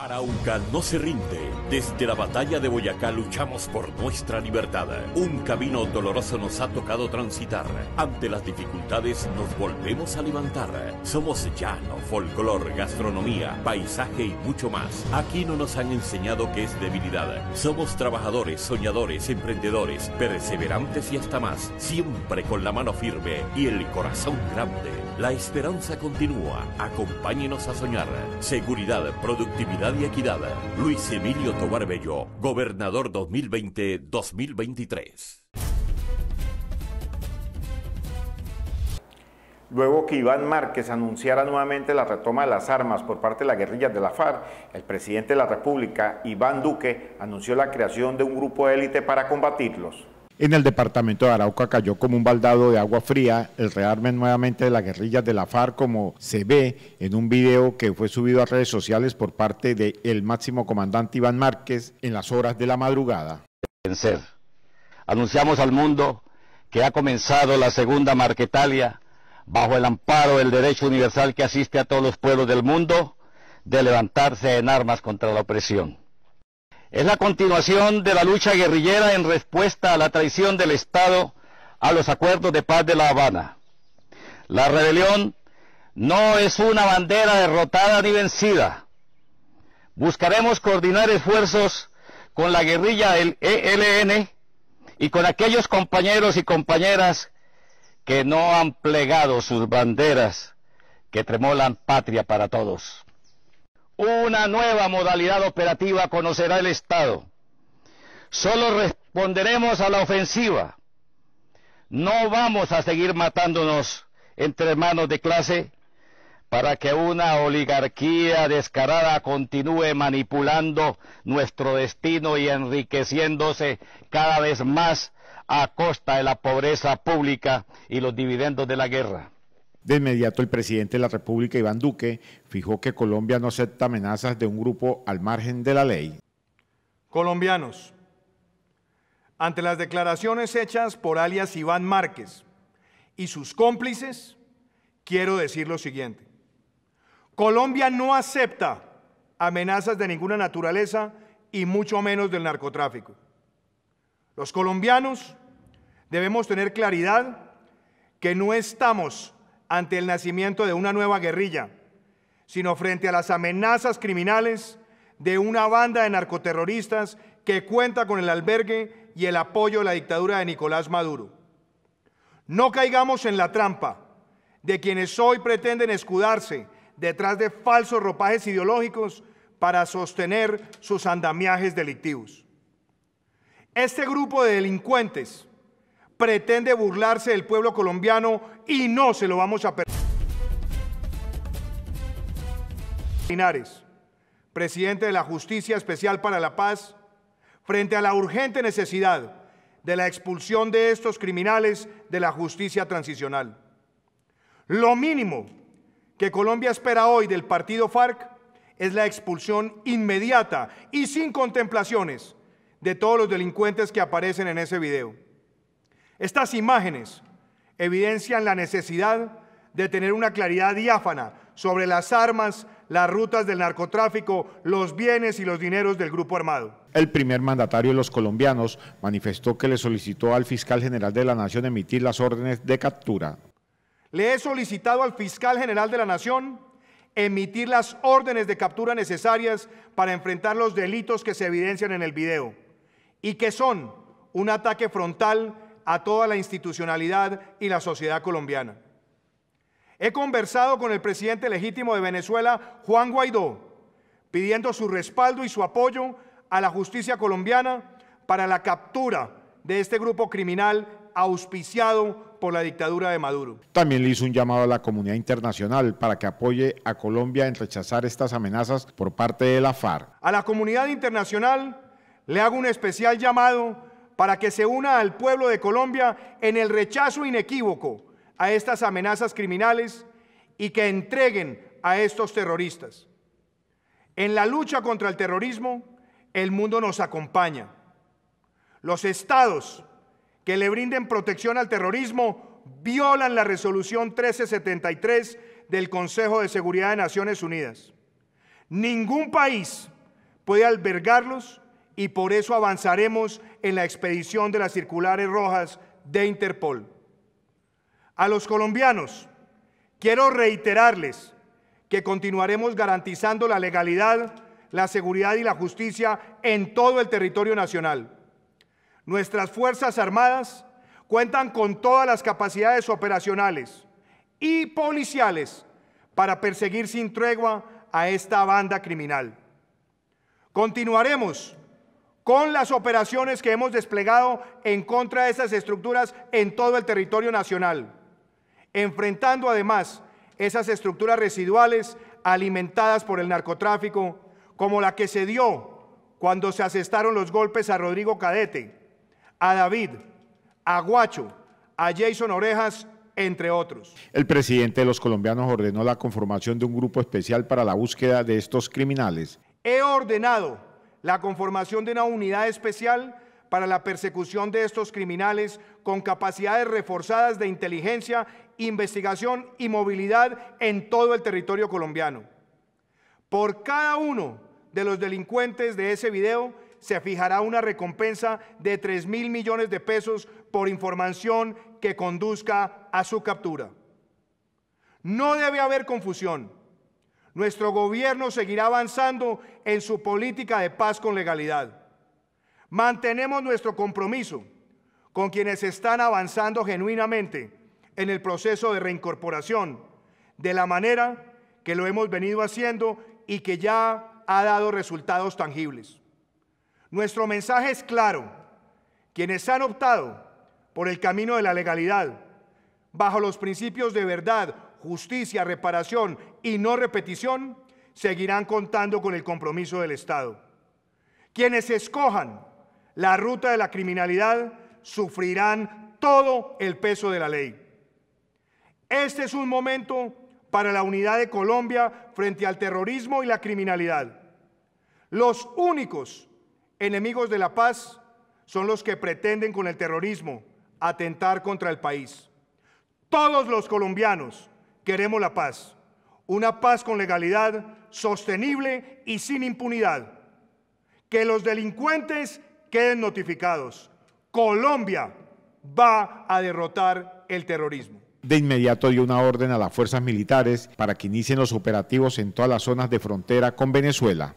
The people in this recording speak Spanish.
Arauca no se rinde. Desde la batalla de Boyacá luchamos por nuestra libertad. Un camino doloroso nos ha tocado transitar. Ante las dificultades nos volvemos a levantar. Somos llano, folclor, gastronomía, paisaje y mucho más. Aquí no nos han enseñado que es debilidad. Somos trabajadores, soñadores, emprendedores, perseverantes y hasta más. Siempre con la mano firme y el corazón grande. La esperanza continúa. Acompáñenos a soñar. Seguridad, productividad y equidad. Luis Emilio Tobar Gobernador 2020-2023. Luego que Iván Márquez anunciara nuevamente la retoma de las armas por parte de las guerrillas de la FARC, el presidente de la República, Iván Duque, anunció la creación de un grupo de élite para combatirlos. En el departamento de Arauca cayó como un baldado de agua fría el rearme nuevamente de las guerrillas de la FARC, como se ve en un video que fue subido a redes sociales por parte del máximo comandante Iván Márquez en las horas de la madrugada. Anunciamos al mundo que ha comenzado la segunda Marquetalia bajo el amparo del derecho universal que asiste a todos los pueblos del mundo de levantarse en armas contra la opresión. Es la continuación de la lucha guerrillera en respuesta a la traición del Estado a los acuerdos de paz de La Habana. La rebelión no es una bandera derrotada ni vencida. Buscaremos coordinar esfuerzos con la guerrilla del ELN y con aquellos compañeros y compañeras que no han plegado sus banderas que tremolan patria para todos. Una nueva modalidad operativa conocerá el Estado. Solo responderemos a la ofensiva. No vamos a seguir matándonos entre manos de clase para que una oligarquía descarada continúe manipulando nuestro destino y enriqueciéndose cada vez más a costa de la pobreza pública y los dividendos de la guerra. De inmediato el presidente de la República, Iván Duque, fijó que Colombia no acepta amenazas de un grupo al margen de la ley. Colombianos, ante las declaraciones hechas por alias Iván Márquez y sus cómplices, quiero decir lo siguiente. Colombia no acepta amenazas de ninguna naturaleza y mucho menos del narcotráfico. Los colombianos debemos tener claridad que no estamos ante el nacimiento de una nueva guerrilla, sino frente a las amenazas criminales de una banda de narcoterroristas que cuenta con el albergue y el apoyo de la dictadura de Nicolás Maduro. No caigamos en la trampa de quienes hoy pretenden escudarse detrás de falsos ropajes ideológicos para sostener sus andamiajes delictivos. Este grupo de delincuentes pretende burlarse del pueblo colombiano y no se lo vamos a perder. Linares, presidente de la Justicia Especial para la Paz, frente a la urgente necesidad de la expulsión de estos criminales de la justicia transicional. Lo mínimo que Colombia espera hoy del partido FARC es la expulsión inmediata y sin contemplaciones de todos los delincuentes que aparecen en ese video. Estas imágenes evidencian la necesidad de tener una claridad diáfana sobre las armas, las rutas del narcotráfico, los bienes y los dineros del grupo armado. El primer mandatario de los colombianos manifestó que le solicitó al fiscal general de la Nación emitir las órdenes de captura. Le he solicitado al fiscal general de la Nación emitir las órdenes de captura necesarias para enfrentar los delitos que se evidencian en el video y que son un ataque frontal a toda la institucionalidad y la sociedad colombiana. He conversado con el presidente legítimo de Venezuela, Juan Guaidó, pidiendo su respaldo y su apoyo a la justicia colombiana para la captura de este grupo criminal auspiciado por la dictadura de Maduro. También le hizo un llamado a la comunidad internacional para que apoye a Colombia en rechazar estas amenazas por parte de la FARC. A la comunidad internacional le hago un especial llamado para que se una al pueblo de Colombia en el rechazo inequívoco a estas amenazas criminales y que entreguen a estos terroristas. En la lucha contra el terrorismo, el mundo nos acompaña. Los estados que le brinden protección al terrorismo violan la resolución 1373 del Consejo de Seguridad de Naciones Unidas. Ningún país puede albergarlos y por eso avanzaremos en la expedición de las circulares rojas de Interpol. A los colombianos, quiero reiterarles que continuaremos garantizando la legalidad, la seguridad y la justicia en todo el territorio nacional. Nuestras Fuerzas Armadas cuentan con todas las capacidades operacionales y policiales para perseguir sin tregua a esta banda criminal. Continuaremos con las operaciones que hemos desplegado en contra de esas estructuras en todo el territorio nacional, enfrentando además esas estructuras residuales alimentadas por el narcotráfico, como la que se dio cuando se asestaron los golpes a Rodrigo Cadete, a David, a Guacho, a Jason Orejas entre otros. El presidente de los colombianos ordenó la conformación de un grupo especial para la búsqueda de estos criminales. He ordenado la conformación de una unidad especial para la persecución de estos criminales con capacidades reforzadas de inteligencia, investigación y movilidad en todo el territorio colombiano. Por cada uno de los delincuentes de ese video se fijará una recompensa de 3 mil millones de pesos por información que conduzca a su captura. No debe haber confusión. Nuestro gobierno seguirá avanzando en su política de paz con legalidad. Mantenemos nuestro compromiso con quienes están avanzando genuinamente en el proceso de reincorporación, de la manera que lo hemos venido haciendo y que ya ha dado resultados tangibles. Nuestro mensaje es claro. Quienes han optado por el camino de la legalidad, bajo los principios de verdad, justicia, reparación y no repetición, seguirán contando con el compromiso del Estado. Quienes escojan la ruta de la criminalidad sufrirán todo el peso de la ley. Este es un momento para la unidad de Colombia frente al terrorismo y la criminalidad. Los únicos enemigos de la paz son los que pretenden con el terrorismo atentar contra el país. Todos los colombianos Queremos la paz, una paz con legalidad, sostenible y sin impunidad. Que los delincuentes queden notificados. Colombia va a derrotar el terrorismo. De inmediato dio una orden a las fuerzas militares para que inicien los operativos en todas las zonas de frontera con Venezuela.